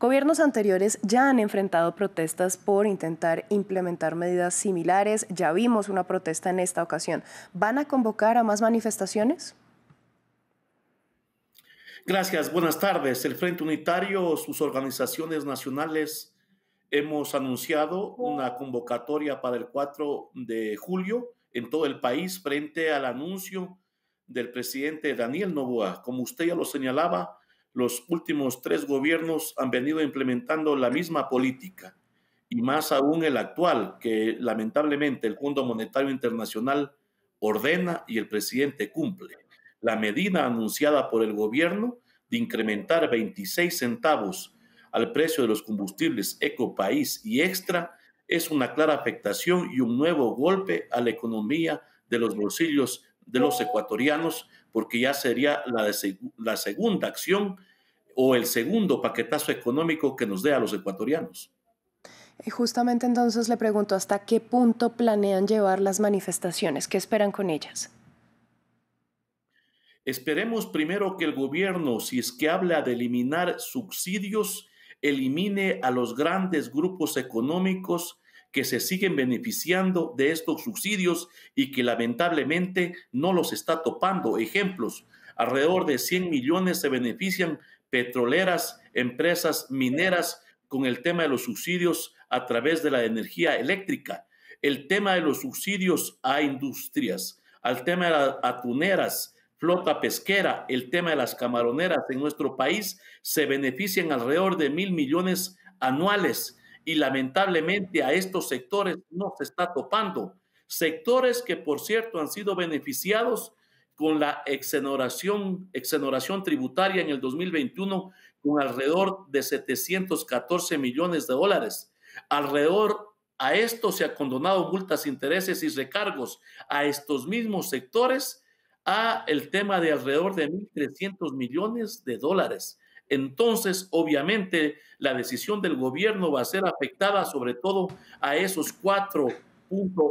Gobiernos anteriores ya han enfrentado protestas por intentar implementar medidas similares. Ya vimos una protesta en esta ocasión. ¿Van a convocar a más manifestaciones? Gracias, buenas tardes. El Frente Unitario, sus organizaciones nacionales, hemos anunciado una convocatoria para el 4 de julio en todo el país frente al anuncio del presidente Daniel Novoa. Como usted ya lo señalaba, los últimos tres gobiernos han venido implementando la misma política y más aún el actual, que lamentablemente el Fondo Monetario Internacional ordena y el presidente cumple. La medida anunciada por el gobierno de incrementar 26 centavos al precio de los combustibles ecopaís y extra es una clara afectación y un nuevo golpe a la economía de los bolsillos de los ecuatorianos, porque ya sería la, la segunda acción o el segundo paquetazo económico que nos dé a los ecuatorianos. Y Justamente entonces le pregunto hasta qué punto planean llevar las manifestaciones, qué esperan con ellas. Esperemos primero que el gobierno, si es que habla de eliminar subsidios, elimine a los grandes grupos económicos que se siguen beneficiando de estos subsidios y que lamentablemente no los está topando. Ejemplos, alrededor de 100 millones se benefician petroleras, empresas mineras con el tema de los subsidios a través de la energía eléctrica, el tema de los subsidios a industrias, al tema de las atuneras, flota pesquera, el tema de las camaroneras en nuestro país, se benefician alrededor de mil millones anuales y lamentablemente a estos sectores no se está topando. Sectores que, por cierto, han sido beneficiados con la exoneración, exoneración tributaria en el 2021 con alrededor de 714 millones de dólares. Alrededor a esto se ha condonado multas, intereses y recargos a estos mismos sectores a el tema de alrededor de 1.300 millones de dólares. Entonces, obviamente, la decisión del gobierno va a ser afectada sobre todo a esos cuatro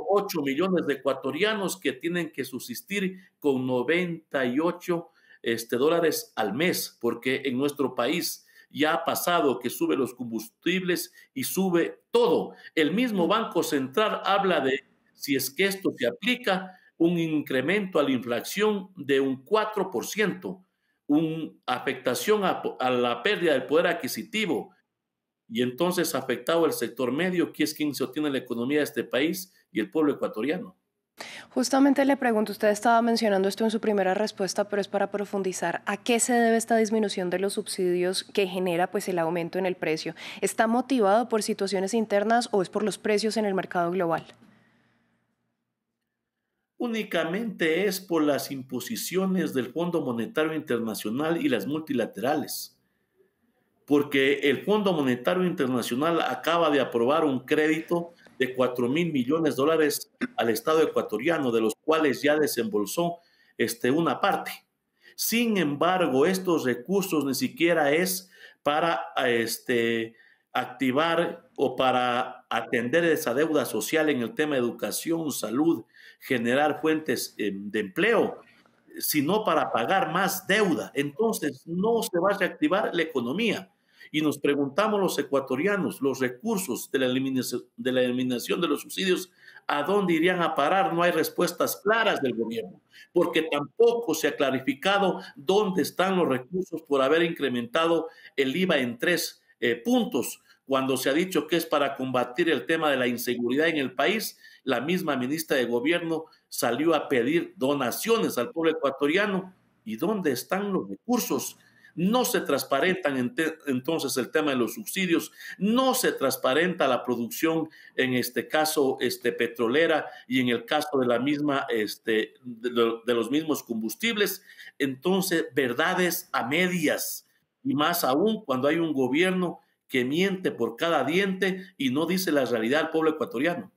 ocho millones de ecuatorianos que tienen que subsistir con 98 este, dólares al mes, porque en nuestro país ya ha pasado que sube los combustibles y sube todo. El mismo Banco Central habla de, si es que esto se aplica, un incremento a la inflación de un 4%, una afectación a la pérdida del poder adquisitivo, y entonces afectado el sector medio, que es quien obtiene la economía de este país y el pueblo ecuatoriano. Justamente le pregunto, usted estaba mencionando esto en su primera respuesta, pero es para profundizar, ¿a qué se debe esta disminución de los subsidios que genera pues el aumento en el precio? ¿Está motivado por situaciones internas o es por los precios en el mercado global? Únicamente es por las imposiciones del Fondo Monetario Internacional y las multilaterales porque el Fondo Monetario Internacional acaba de aprobar un crédito de 4 mil millones de dólares al Estado ecuatoriano, de los cuales ya desembolsó este, una parte. Sin embargo, estos recursos ni siquiera es para este, activar o para atender esa deuda social en el tema de educación, salud, generar fuentes eh, de empleo, sino para pagar más deuda. Entonces, no se va a reactivar la economía. Y nos preguntamos los ecuatorianos, los recursos de la, eliminación de los subsidios, ¿a dónde irían a parar? No hay respuestas claras del gobierno, porque tampoco se ha clarificado dónde están los recursos por haber incrementado el IVA en tres eh, puntos cuando se ha dicho que es para combatir el tema de la inseguridad en el país, la misma ministra de Gobierno salió a pedir donaciones al pueblo ecuatoriano. ¿Y dónde están los recursos? no se transparentan entonces el tema de los subsidios, no se transparenta la producción en este caso este, petrolera y en el caso de la misma, este, de los mismos combustibles. Entonces, verdades a medias y más aún cuando hay un gobierno que miente por cada diente y no dice la realidad al pueblo ecuatoriano.